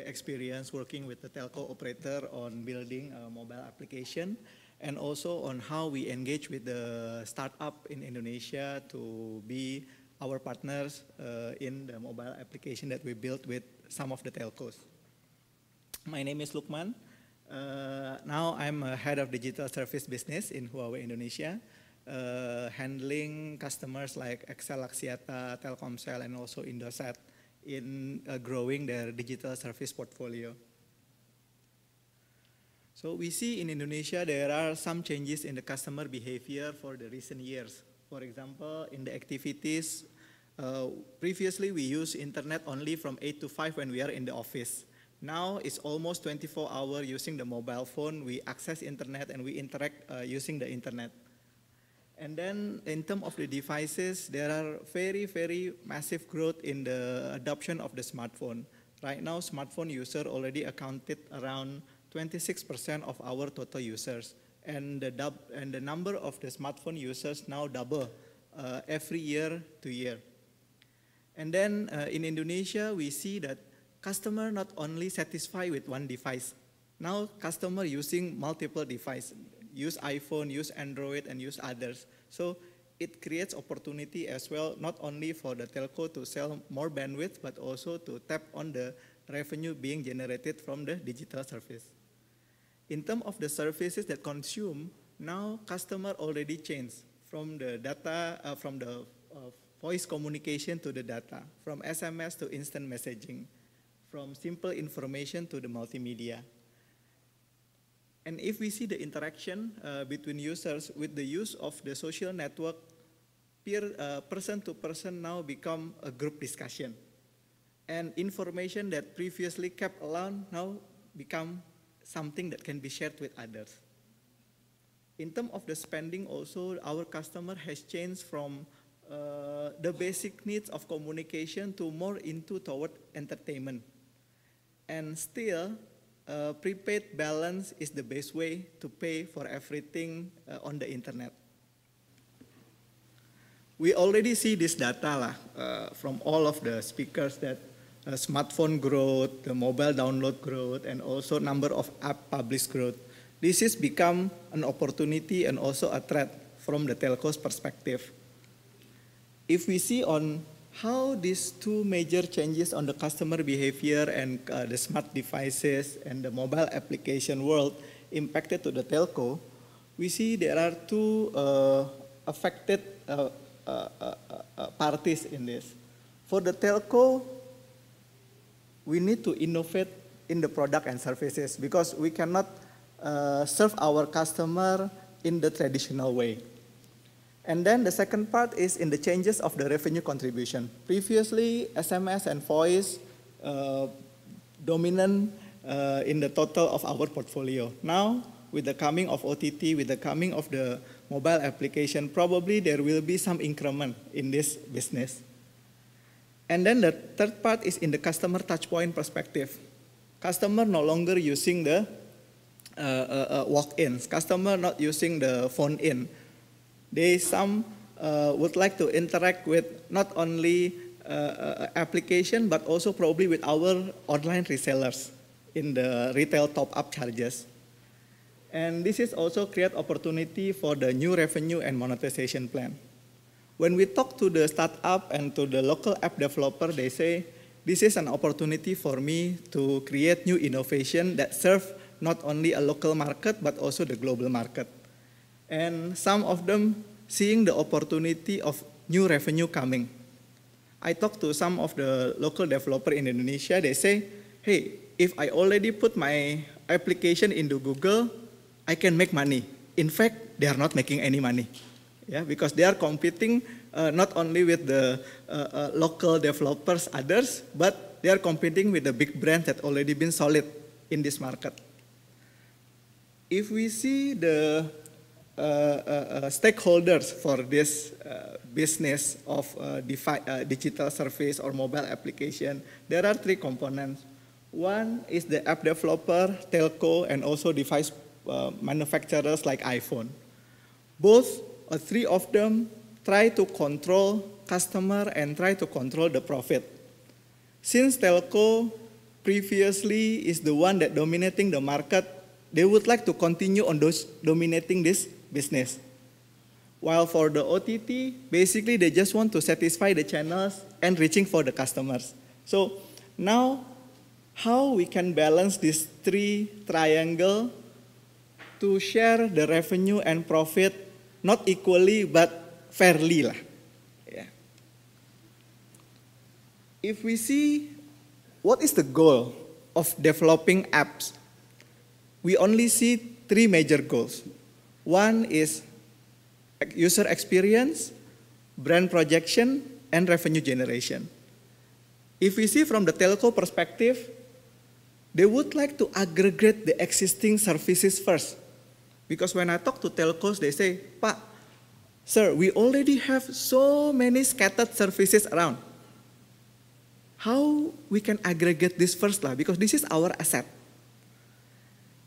experience working with the telco operator on building a mobile application and also on how we engage with the startup in Indonesia to be our partners uh, in the mobile application that we built with some of the telcos. My name is Lukman. Uh, now I'm a head of digital service business in Huawei Indonesia, uh, handling customers like Excel, Axiata, Telkomsel, and also Indosat in uh, growing their digital service portfolio. So we see in Indonesia there are some changes in the customer behavior for the recent years. For example, in the activities, uh, previously we used internet only from 8 to 5 when we are in the office. Now it's almost 24 hour using the mobile phone. We access internet and we interact uh, using the internet. And then in terms of the devices, there are very, very massive growth in the adoption of the smartphone. Right now, smartphone user already accounted around 26% of our total users. And the, and the number of the smartphone users now double uh, every year to year. And then uh, in Indonesia, we see that customer not only satisfied with one device, now customer using multiple devices use iPhone, use Android, and use others. So it creates opportunity as well, not only for the telco to sell more bandwidth, but also to tap on the revenue being generated from the digital service. In terms of the services that consume, now customer already changed from the data, uh, from the uh, voice communication to the data, from SMS to instant messaging, from simple information to the multimedia. And if we see the interaction uh, between users with the use of the social network, peer uh, person to person now become a group discussion. And information that previously kept alone now become something that can be shared with others. In terms of the spending also, our customer has changed from uh, the basic needs of communication to more into toward entertainment. And still, uh, prepaid balance is the best way to pay for everything uh, on the internet. We already see this data lah, uh, from all of the speakers that uh, smartphone growth, the mobile download growth, and also number of app published growth. This has become an opportunity and also a threat from the telco's perspective. If we see on how these two major changes on the customer behavior and uh, the smart devices and the mobile application world impacted to the telco, we see there are two uh, affected uh, uh, uh, uh parties in this. For the telco, we need to innovate in the product and services because we cannot serve our customer in the traditional way. And then the second part is in the changes of the revenue contribution. Previously, SMS and voice uh, dominant uh, in the total of our portfolio. Now, with the coming of OTT, with the coming of the mobile application, probably there will be some increment in this business. And then the third part is in the customer touchpoint perspective. Customer no longer using the uh, uh, uh walk-ins. Customer not using the phone-in they some uh, would like to interact with not only uh, uh, application, but also probably with our online resellers in the retail top-up charges. And this is also create opportunity for the new revenue and monetization plan. When we talk to the startup and to the local app developer, they say, this is an opportunity for me to create new innovation that serve not only a local market, but also the global market. and some of them seeing the opportunity of new revenue coming. I talked to some of the local developer in Indonesia. They say, "Hey, if I already put my application into Google, I can make money." In fact, they are not making any money, yeah, because they are competing uh, not only with the uh, uh, local developers, others, but they are competing with the big brands that already been solid in this market. If we see the Uh, uh, uh, stakeholders for this business of digital service or mobile application, there are three components. One is the app developer, telco, and also device manufacturers like iPhone. Both or three of them try to control customer and try to control the profit. Since telco previously is the one that dominating the market, they would like to continue on those dominating this business. While for the OTT, basically they just want to satisfy the channels and reaching for the customers. So now how we can balance these three triangle to share the revenue and profit not equally but fairly lah. Yeah. If we see what is the goal of developing apps, we only see three major goals. One is user experience, brand projection, and revenue generation. If we see from the telco perspective, they would like to aggregate the existing services first. Because when I talk to telcos, they say, Pak, sir, we already have so many scattered services around. How we can aggregate this first lah, because this is our asset.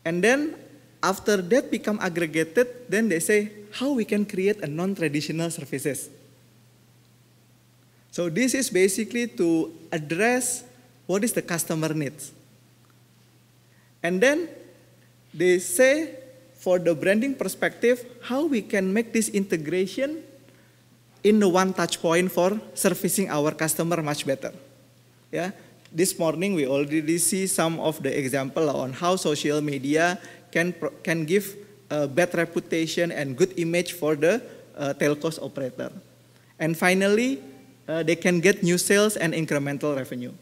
And then after that become aggregated, then they say how we can create a non-traditional services. So this is basically to address what is the customer needs. And then they say for the branding perspective, how we can make this integration in the one touch point for servicing our customer much better. Yeah. This morning we already see some of the example on how social media can, can give a bad reputation and good image for the uh, telcos operator. And finally, uh, they can get new sales and incremental revenue.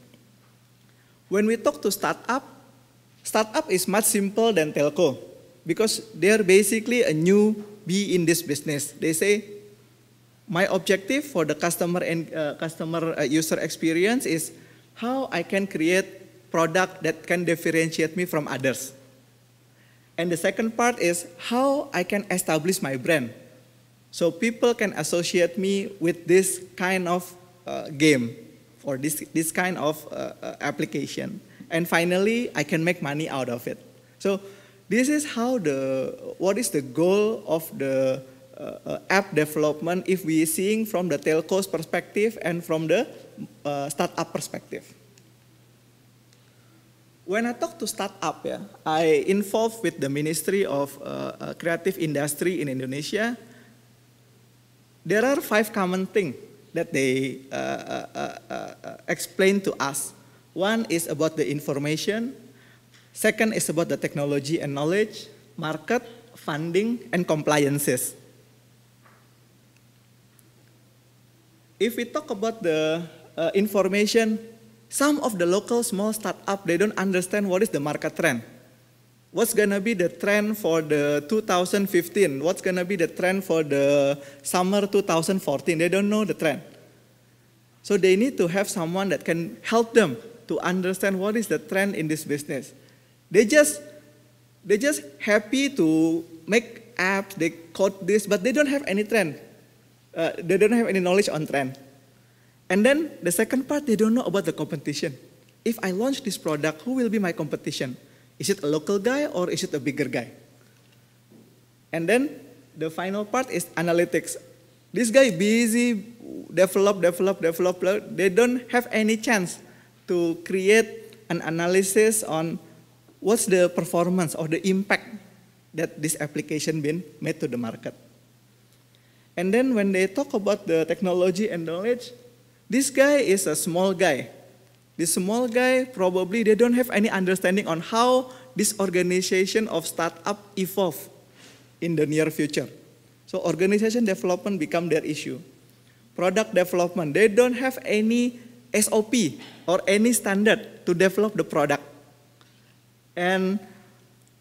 When we talk to startup, startup is much simpler than telco because they're basically a new be in this business. They say, my objective for the customer and uh, customer uh, user experience is how I can create product that can differentiate me from others. And the second part is how I can establish my brand. So people can associate me with this kind of uh, game or this, this kind of uh, uh application. And finally, I can make money out of it. So this is how the, what is the goal of the uh, uh app development if we're seeing from the telco's perspective and from the uh, startup perspective. when I talk to startup ya, I involved with the Ministry of uh, uh, Creative Industry in Indonesia. There are five common thing that they uh, uh, uh, uh, explain to us. One is about the information. Second is about the technology and knowledge, market, funding, and compliances. If we talk about the uh, information, Some of the local small startup, they don't understand what is the market trend. What's gonna be the trend for the 2015? What's gonna be the trend for the summer 2014? They don't know the trend. So they need to have someone that can help them to understand what is the trend in this business. They just they just happy to make apps, they code this, but they don't have any trend. Uh, they don't have any knowledge on trend. And then the second part, they don't know about the competition. If I launch this product, who will be my competition? Is it a local guy or is it a bigger guy? And then the final part is analytics. This guy busy develop, develop, develop. They don't have any chance to create an analysis on what's the performance or the impact that this application been made to the market. And then when they talk about the technology and knowledge, This guy is a small guy. This small guy, probably they don't have any understanding on how this organization of startup evolve in the near future. So organization development become their issue. Product development, they don't have any SOP or any standard to develop the product. And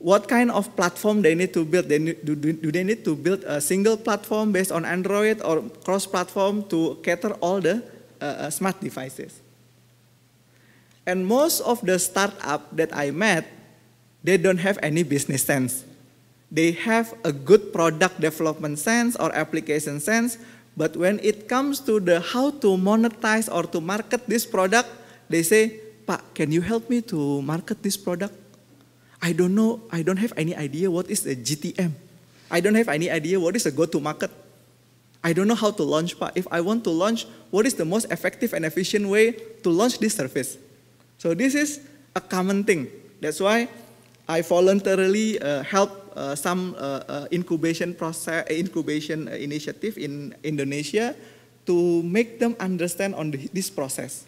what kind of platform they need to build? They need, do, do they need to build a single platform based on Android or cross-platform to cater all the uh, uh, smart devices. And most of the startup that I met, they don't have any business sense. They have a good product development sense or application sense, but when it comes to the how to monetize or to market this product, they say, Pak, can you help me to market this product? I don't know, I don't have any idea what is a GTM. I don't have any idea what is a go-to-market. I don't know how to launch, but If I want to launch, what is the most effective and efficient way to launch this service? So this is a common thing. That's why I voluntarily uh, help uh, some uh, uh incubation process, uh, incubation uh, initiative in Indonesia to make them understand on the, this process.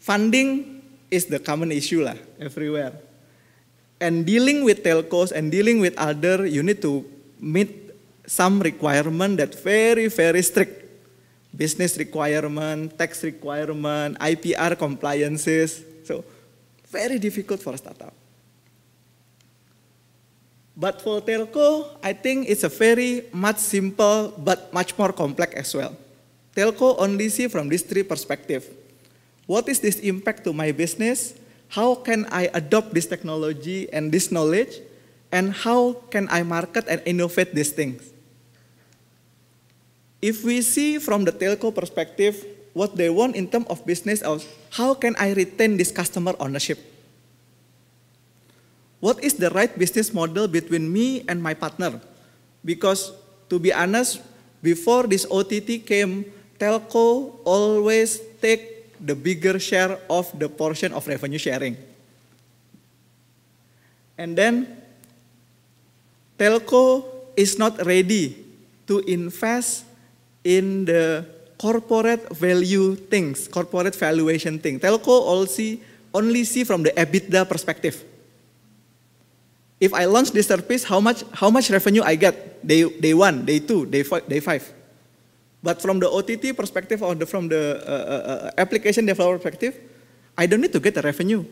Funding is the common issue lah everywhere. And dealing with telcos and dealing with other, you need to meet some requirement that very, very strict. Business requirement, tax requirement, IPR compliances. So very difficult for a startup. But for telco, I think it's a very much simple but much more complex as well. Telco only see from these three perspectives. What is this impact to my business? How can I adopt this technology and this knowledge? And how can I market and innovate these things? if we see from the telco perspective what they want in terms of business, how can I retain this customer ownership? What is the right business model between me and my partner? Because to be honest, before this OTT came, telco always take the bigger share of the portion of revenue sharing. And then telco is not ready to invest in the corporate value things, corporate valuation thing. Telco only see from the EBITDA perspective. If I launch this service, how much, how much revenue I get? Day, day one, day two, day, five, day five. But from the OTT perspective or the, from the uh uh, uh, uh, application developer perspective, I don't need to get the revenue.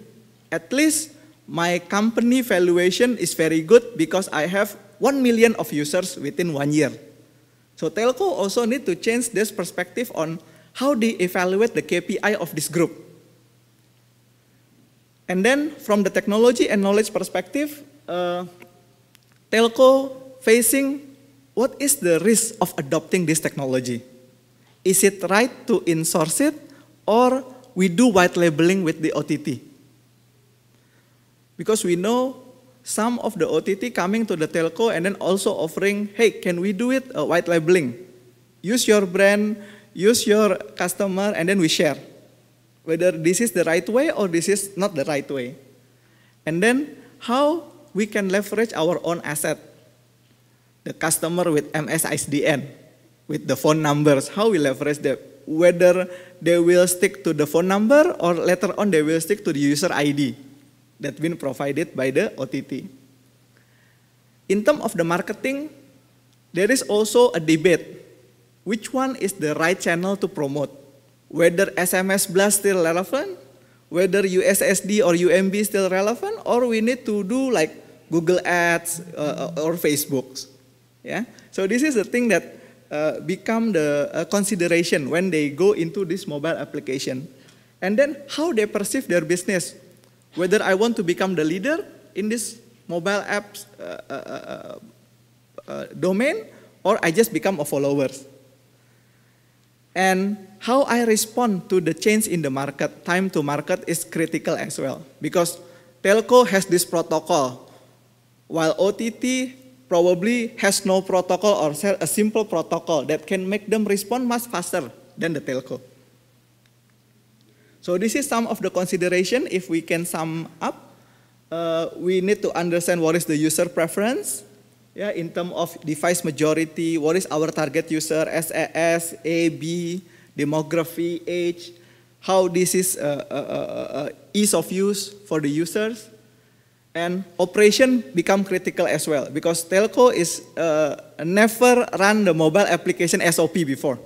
At least my company valuation is very good because I have 1 million of users within one year. So telco also need to change this perspective on how they evaluate the KPI of this group. And then from the technology and knowledge perspective, uh, telco facing what is the risk of adopting this technology? Is it right to insource it or we do white labeling with the OTT? Because we know some of the OTT coming to the telco and then also offering, hey, can we do it uh, white labeling? Use your brand, use your customer, and then we share. Whether this is the right way or this is not the right way. And then how we can leverage our own asset. The customer with MSISDN, with the phone numbers, how we leverage that. Whether they will stick to the phone number or later on they will stick to the user ID. that been provided by the OTT. In terms of the marketing, there is also a debate. Which one is the right channel to promote? Whether SMS blast still relevant, whether USSD or UMB still relevant, or we need to do like Google Ads uh, uh or Facebooks. Yeah. So this is the thing that uh, become the uh, consideration when they go into this mobile application. And then how they perceive their business, whether I want to become the leader in this mobile apps uh uh, uh, uh, uh, domain or I just become a follower. And how I respond to the change in the market, time to market is critical as well. Because telco has this protocol, while OTT probably has no protocol or a simple protocol that can make them respond much faster than the telco. So this is some of the consideration. If we can sum up, uh, we need to understand what is the user preference. Yeah, in terms of device majority, what is our target user, SAS, AB, demography, age, how this is uh uh, uh, uh, uh, ease of use for the users. And operation become critical as well because telco is never run the mobile application SOP before.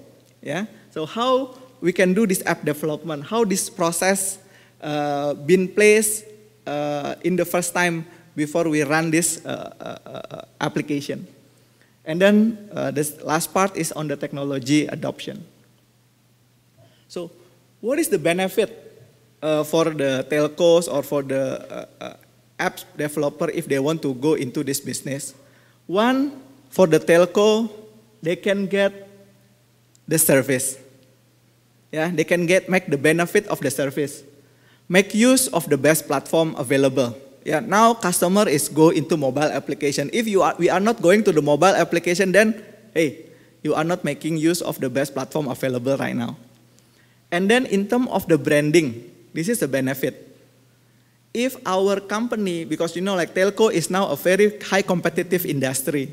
Yeah, so how we can do this app development, how this process uh, been placed uh, in the first time before we run this uh, uh, uh, application. And then uh, this last part is on the technology adoption. So what is the benefit uh, for the telcos or for the uh, uh, app developer if they want to go into this business? One, for the telco, they can get the service Yeah, they can get make the benefit of the service. Make use of the best platform available. Yeah, now customer is go into mobile application. If you are, we are not going to the mobile application, then hey, you are not making use of the best platform available right now. And then in terms of the branding, this is a benefit. If our company, because you know like telco is now a very high competitive industry,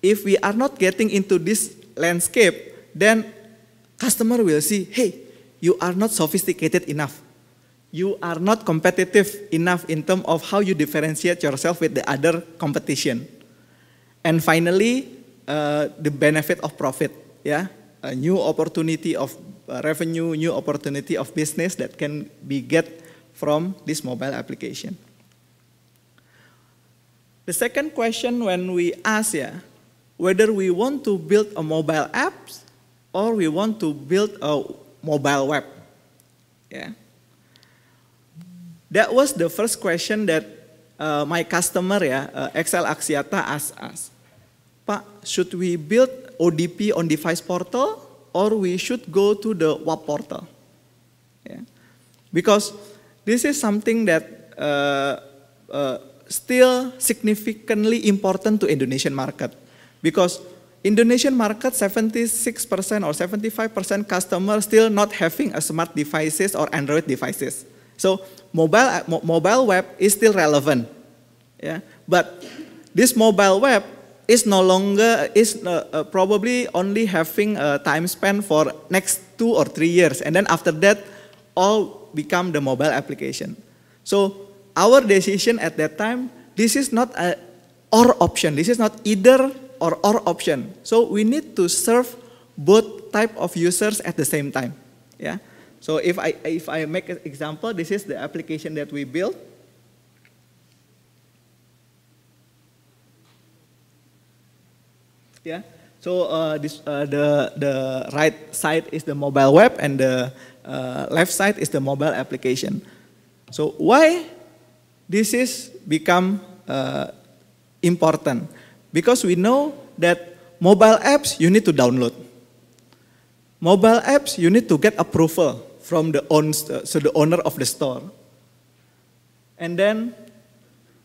if we are not getting into this landscape, then Customer will see, hey, you are not sophisticated enough. You are not competitive enough in terms of how you differentiate yourself with the other competition. And finally, uh, the benefit of profit, yeah? a new opportunity of uh, revenue, new opportunity of business that can be get from this mobile application. The second question when we ask yeah, whether we want to build a mobile apps or we want to build a mobile web. Yeah. That was the first question that uh, my customer yeah, uh, Excel Axiata asked us. Pak, should we build ODP on device portal or we should go to the web portal? Yeah. Because this is something that uh, uh, still significantly important to Indonesian market because Indonesian market 76% or 75% customers still not having a smart devices or Android devices. So mobile, uh, mobile web is still relevant. Yeah? But this mobile web is no longer, is uh, uh, probably only having a time span for next two or three years. And then after that, all become the mobile application. So our decision at that time, this is not a or option. This is not either or OR option. So we need to serve both type of users at the same time. Yeah. So if I, if I make an example, this is the application that we built. Yeah. So uh, this, uh, the, the right side is the mobile web and the uh, left side is the mobile application. So why this is become uh, important? Because we know that mobile apps you need to download. Mobile apps you need to get approval from the own, uh, so the owner of the store. And then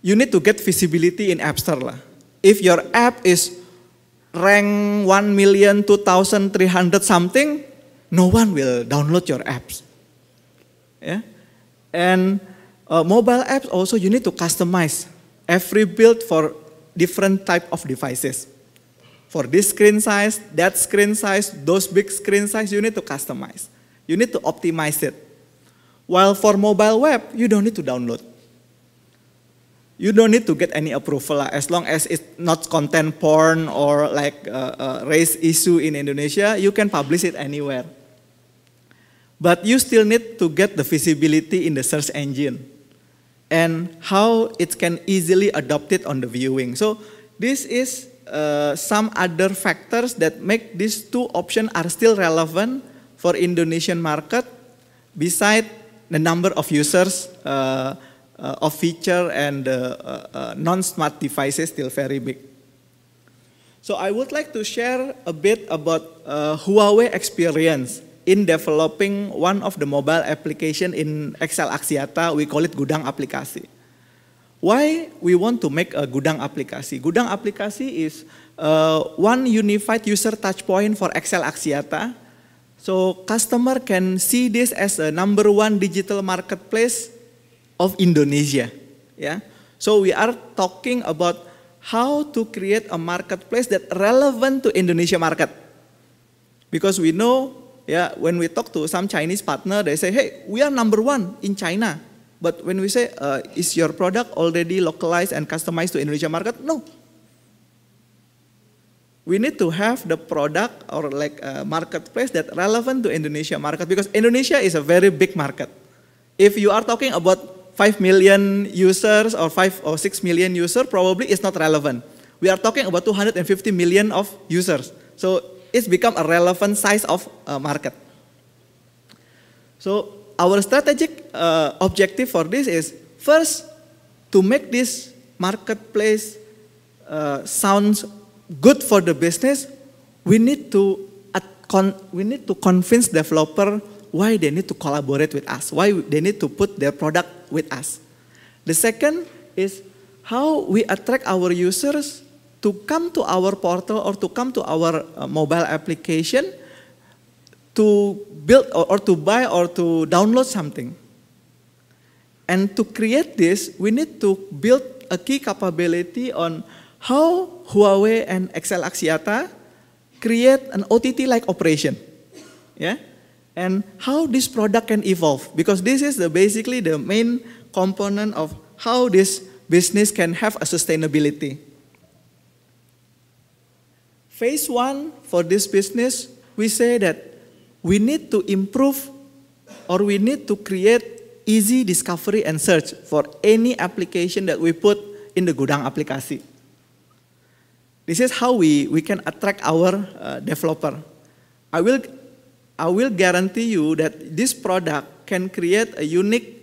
you need to get visibility in App Store lah. If your app is rank 1 million 2300 something, no one will download your apps. Yeah? And uh, mobile apps also you need to customize every build for different type of devices. For this screen size, that screen size, those big screen size, you need to customize. You need to optimize it. While for mobile web, you don't need to download. You don't need to get any approval lah. As long as it's not content porn or like a uh, uh, race issue in Indonesia, you can publish it anywhere. But you still need to get the visibility in the search engine. and how it can easily adopt it on the viewing. So this is uh, some other factors that make these two options are still relevant for Indonesian market beside the number of users uh, uh, of feature and uh, uh, uh, non-smart devices still very big. So I would like to share a bit about Huawei experience in developing one of the mobile application in Excel Axiata, we call it gudang aplikasi. Why we want to make a gudang aplikasi? Gudang aplikasi is uh, one unified user touch point for Excel Axiata. So customer can see this as a number one digital marketplace of Indonesia. Yeah. So we are talking about how to create a marketplace that relevant to Indonesia market. Because we know yeah, when we talk to some Chinese partner, they say, hey, we are number one in China. But when we say, uh, is your product already localized and customized to Indonesia market? No. We need to have the product or like a uh, marketplace that relevant to Indonesia market because Indonesia is a very big market. If you are talking about 5 million users or 5 or 6 million users, probably it's not relevant. We are talking about 250 million of users. So it's become a relevant size of uh, market. So our strategic uh, objective for this is first to make this marketplace uh, sounds good for the business. We need to we need to convince developer why they need to collaborate with us, why they need to put their product with us. The second is how we attract our users to come to our portal or to come to our uh, mobile application to build or, or to buy or to download something. And to create this, we need to build a key capability on how Huawei and Excel Axiata create an OTT-like operation. Yeah? And how this product can evolve. Because this is the, basically the main component of how this business can have a sustainability. Phase one for this business, we say that we need to improve or we need to create easy discovery and search for any application that we put in the Gudang aplikasi. This is how we, we can attract our uh, developer. I will, I will guarantee you that this product can create a unique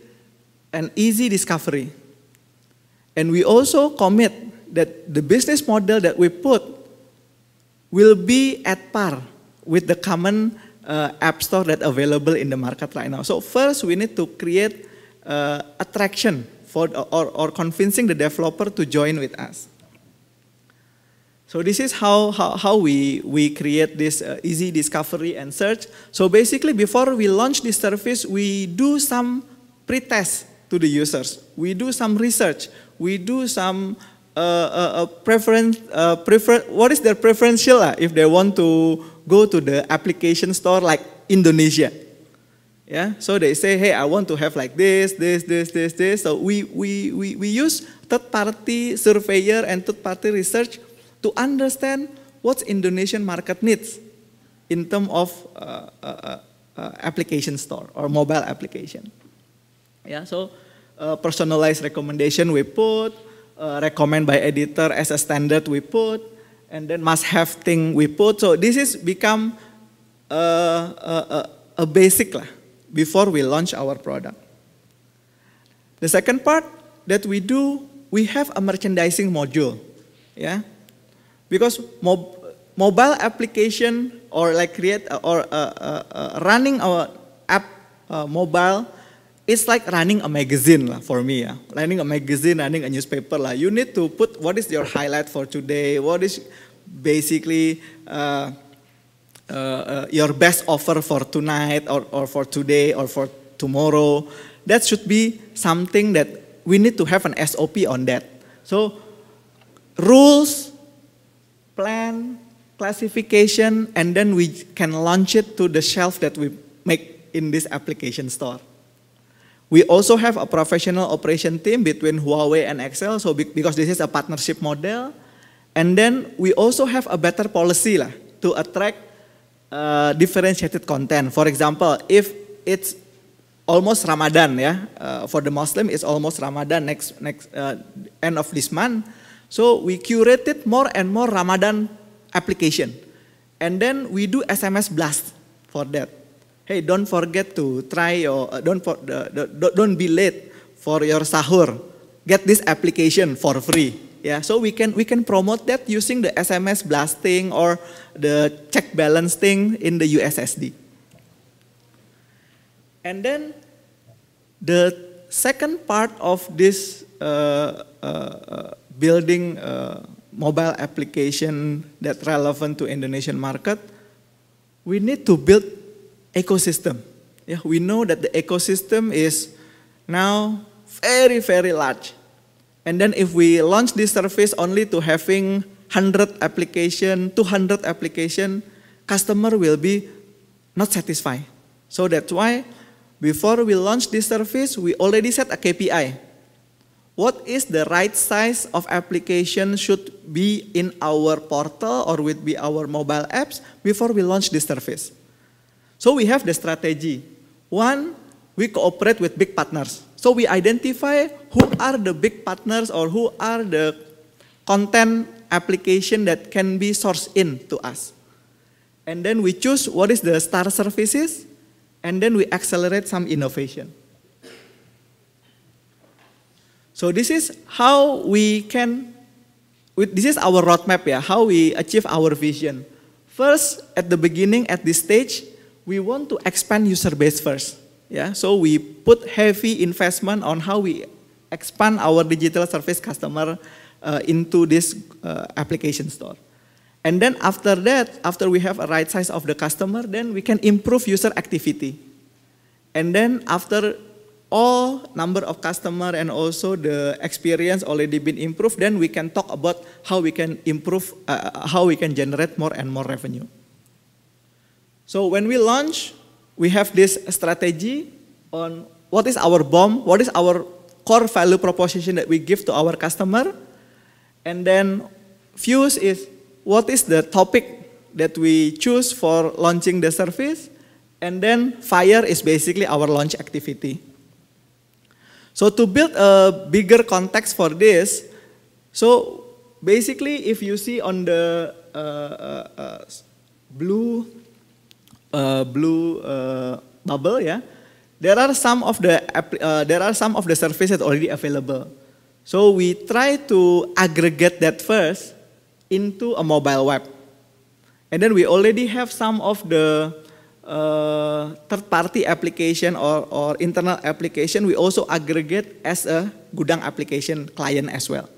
and easy discovery. And we also commit that the business model that we put will be at par with the common uh, app store that available in the market right now. So first we need to create uh, attraction for or, or convincing the developer to join with us. So this is how, how, how we, we create this uh, easy discovery and search. So basically before we launch this service, we do some pre to the users. We do some research. We do some Uh, uh, uh, preference, uh, prefer, what is their preferential lah if they want to go to the application store like Indonesia. Yeah, so they say, hey, I want to have like this, this, this, this, this. So we we we, we use third party surveyor and third party research to understand what Indonesian market needs in terms of uh, uh, uh, uh, application store or mobile application. Yeah, so personalized recommendation we put uh, recommend by editor as a standard we put, and then must have thing we put. So this is become a, uh, a, uh, uh, a, basic lah before we launch our product. The second part that we do, we have a merchandising module, yeah, because mob, mobile application or like create or uh, uh, uh, running our app mobile it's like running a magazine lah for me Running a magazine, running a newspaper lah. You need to put what is your highlight for today. What is basically uh, uh, uh, your best offer for tonight or, or for today or for tomorrow. That should be something that we need to have an SOP on that. So rules, plan, classification, and then we can launch it to the shelf that we make in this application store. We also have a professional operation team between Huawei and Excel, so because this is a partnership model. And then we also have a better policy lah to attract uh, differentiated content. For example, if it's almost Ramadan ya, uh, for the Muslim it's almost Ramadan next next uh, end of this month. So we curated more and more Ramadan application. And then we do SMS blast for that. Hey, don't forget to try your uh, don't for, uh, don't, don't be late for your sahur. Get this application for free. Yeah, so we can we can promote that using the SMS blasting or the check balance thing in the USSD. And then the second part of this uh, uh, uh, building uh, mobile application that relevant to Indonesian market, we need to build ecosystem. Yeah, we know that the ecosystem is now very, very large. And then if we launch this service only to having 100 application, 200 application, customer will be not satisfied. So that's why before we launch this service, we already set a KPI. What is the right size of application should be in our portal or with be our mobile apps before we launch this service? So we have the strategy. One, we cooperate with big partners. So we identify who are the big partners or who are the content application that can be sourced in to us. And then we choose what is the star services, and then we accelerate some innovation. So this is how we can, this is our roadmap, yeah, how we achieve our vision. First, at the beginning, at this stage, we want to expand user base first. Yeah, so we put heavy investment on how we expand our digital service customer uh, into this uh, application store. And then after that, after we have a right size of the customer, then we can improve user activity. And then after all number of customer and also the experience already been improved, then we can talk about how we can improve, uh, uh how we can generate more and more revenue. So when we launch, we have this strategy on what is our bomb, what is our core value proposition that we give to our customer, and then Fuse is what is the topic that we choose for launching the service, and then Fire is basically our launch activity. So to build a bigger context for this, so basically if you see on the uh, uh, uh, blue uh, blue uh, bubble ya, there are some of the uh, there are some of the services already available. So we try to aggregate that first into a mobile web, and then we already have some of the uh, third-party application or, or internal application. We also aggregate as a Gudang application client as well.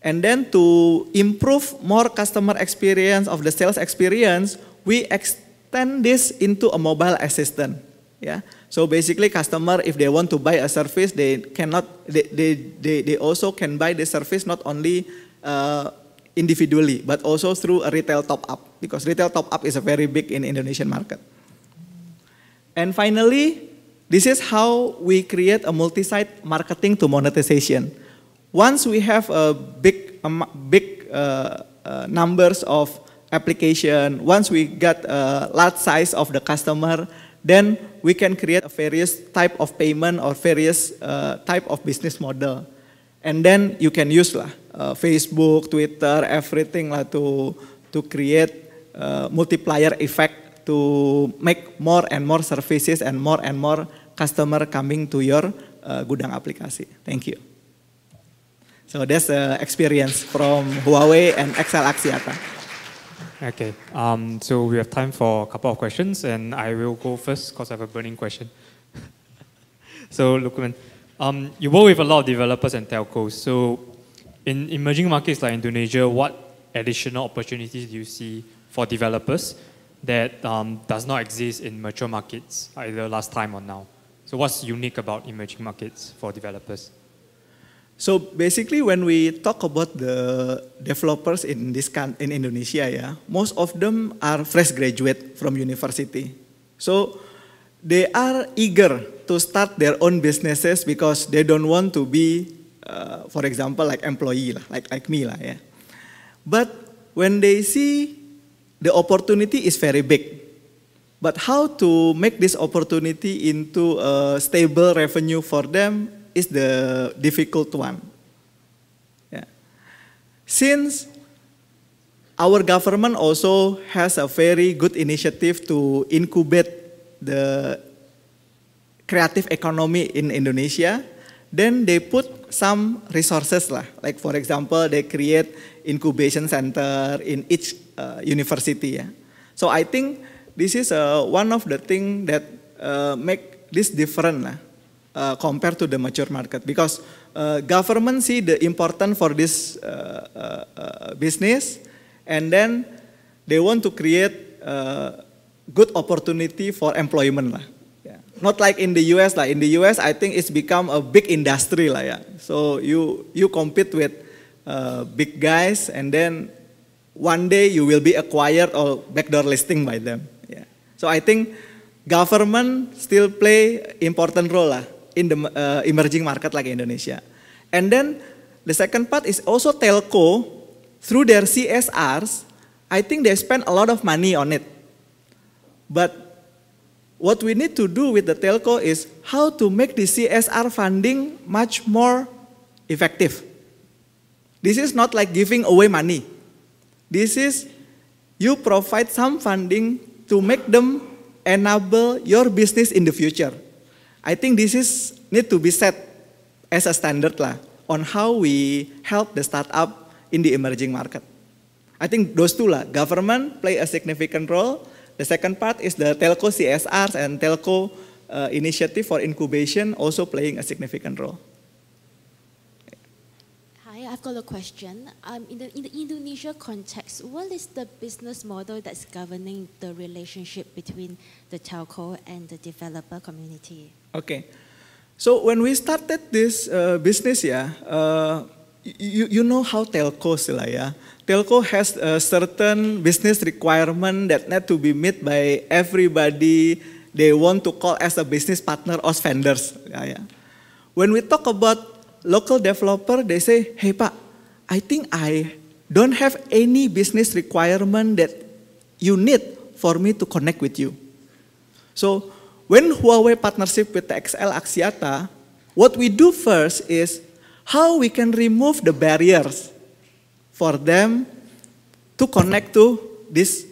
And then to improve more customer experience of the sales experience, we ex turn this into a mobile assistant. Yeah. So basically, customer if they want to buy a service, they cannot. They they they, they also can buy the service not only uh, individually but also through a retail top up because retail top up is a very big in Indonesian market. And finally, this is how we create a multi-site marketing to monetization. Once we have a big, a um, big uh, uh, numbers of application, once we got a large size of the customer, then we can create a various type of payment or various uh, type of business model. And then you can use lah uh, Facebook, Twitter, everything lah to to create uh, multiplier effect to make more and more services and more and more customer coming to your uh, gudang aplikasi. Thank you. So that's the experience from Huawei and XL Axiata. Okay. Um, so we have time for a couple of questions, and I will go first because I have a burning question. so, Lukman, um, you work with a lot of developers and telcos. So, in emerging markets like Indonesia, what additional opportunities do you see for developers that um, does not exist in mature markets, either last time or now? So, what's unique about emerging markets for developers? So basically when we talk about the developers in this in Indonesia yeah, most of them are fresh graduate from university. So they are eager to start their own businesses because they don't want to be uh, for example like employee lah, like like me lah yeah. But when they see the opportunity is very big but how to make this opportunity into a stable revenue for them is the difficult one. Yeah. Since our government also has a very good initiative to incubate the creative economy in Indonesia, then they put some resources lah. Like for example, they create incubation center in each uh, university. Yeah. So I think this is uh, one of the thing that uh, make this different lah uh, compared to the mature market because uh, government see the important for this uh, uh, uh, business and then they want to create uh, good opportunity for employment lah. Not like in the US lah. In the US, I think it's become a big industry lah ya. So you you compete with uh, big guys and then one day you will be acquired or backdoor listing by them. Yeah. So I think government still play important role lah in the uh, emerging market like Indonesia. And then the second part is also telco through their CSRs, I think they spend a lot of money on it. But what we need to do with the telco is how to make the CSR funding much more effective. This is not like giving away money. This is you provide some funding to make them enable your business in the future. I think this is need to be set as a standard lah on how we help the startup in the emerging market. I think those two lah, government play a significant role. The second part is the telco CSRs and telco uh, initiative for incubation also playing a significant role. Hi, I've got a question. Um, in, the, in the Indonesia context, what is the business model that's governing the relationship between the telco and the developer community? Okay. So when we started this uh, business ya, uh, you, you know how telco lah ya. Telco has a certain business requirement that need to be met by everybody they want to call as a business partner or vendors. Yeah, yeah. When we talk about local developer, they say, hey pak, I think I don't have any business requirement that you need for me to connect with you. So when Huawei partnership with TXL Axiata, what we do first is how we can remove the barriers for them to connect to this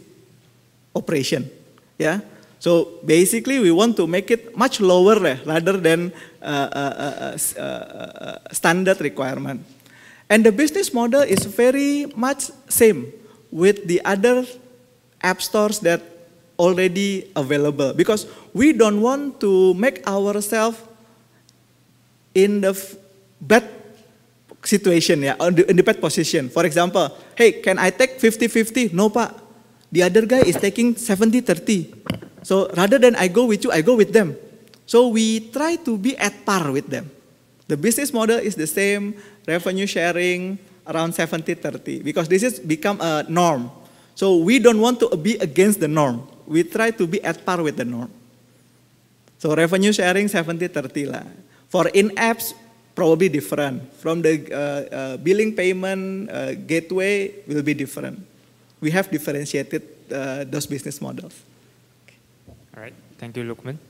operation. Yeah. So basically, we want to make it much lower eh, rather than uh, uh, uh, standard requirement. And the business model is very much same with the other app stores that already available because we don't want to make ourselves in the bad situation, yeah, in the bad position. For example, hey, can I take 50-50? No, pak. The other guy is taking 70-30. So rather than I go with you, I go with them. So we try to be at par with them. The business model is the same, revenue sharing around 70-30 because this has become a norm. So we don't want to be against the norm we try to be at par with the norm. So revenue sharing 70-30 lah. For in-apps, probably different. From the uh, uh, billing payment uh, gateway will be different. We have differentiated uh, those business models. All right, thank you, Lukman.